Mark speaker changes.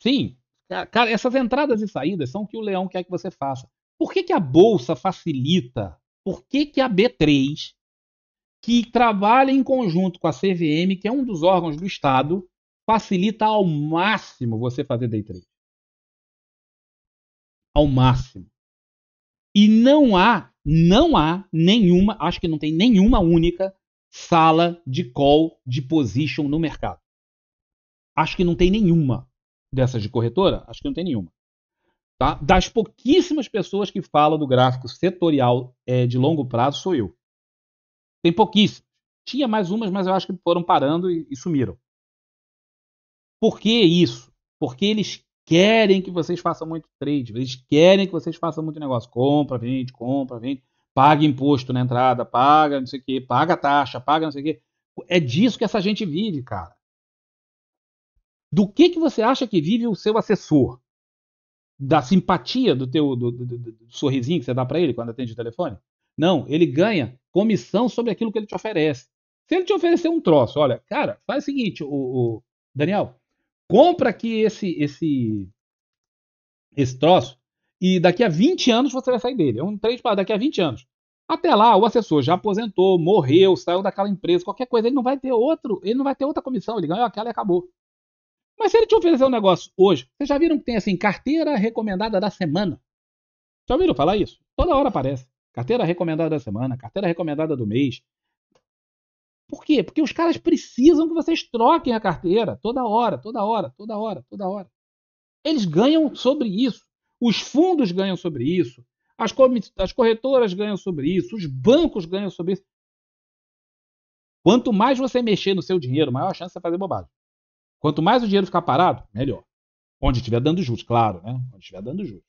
Speaker 1: Sim. Cara, essas entradas e saídas são o que o leão quer que você faça. Por que, que a bolsa facilita? Por que, que a B3, que trabalha em conjunto com a CVM, que é um dos órgãos do Estado, facilita ao máximo você fazer day trade? Ao máximo. E não há, não há nenhuma, acho que não tem nenhuma única sala de call de position no mercado. Acho que não tem nenhuma dessas de corretora, acho que não tem nenhuma. Tá? Das pouquíssimas pessoas que falam do gráfico setorial é, de longo prazo, sou eu. Tem pouquíssimas. Tinha mais umas, mas eu acho que foram parando e, e sumiram. Por que isso? Porque eles querem que vocês façam muito trade, eles querem que vocês façam muito negócio. Compra, vende, compra, vende, paga imposto na entrada, paga não sei o que, paga taxa, paga não sei o que. É disso que essa gente vive, cara do que, que você acha que vive o seu assessor? Da simpatia do teu do, do, do, sorrisinho que você dá para ele quando atende o telefone? Não, ele ganha comissão sobre aquilo que ele te oferece. Se ele te oferecer um troço, olha, cara, faz o seguinte, o, o Daniel, compra aqui esse esse esse troço e daqui a 20 anos você vai sair dele. É um trade para daqui a 20 anos. Até lá, o assessor já aposentou, morreu, saiu daquela empresa, qualquer coisa, ele não vai ter outro, ele não vai ter outra comissão, ele ganhou aquela e acabou. Mas se ele te oferecer um negócio hoje, vocês já viram que tem assim, carteira recomendada da semana? Já ouviram falar isso? Toda hora aparece. Carteira recomendada da semana, carteira recomendada do mês. Por quê? Porque os caras precisam que vocês troquem a carteira toda hora, toda hora, toda hora, toda hora. Eles ganham sobre isso. Os fundos ganham sobre isso. As, as corretoras ganham sobre isso. Os bancos ganham sobre isso. Quanto mais você mexer no seu dinheiro, maior a chance de fazer bobagem. Quanto mais o dinheiro ficar parado, melhor. Onde estiver dando juros, claro, né? Onde estiver dando juros.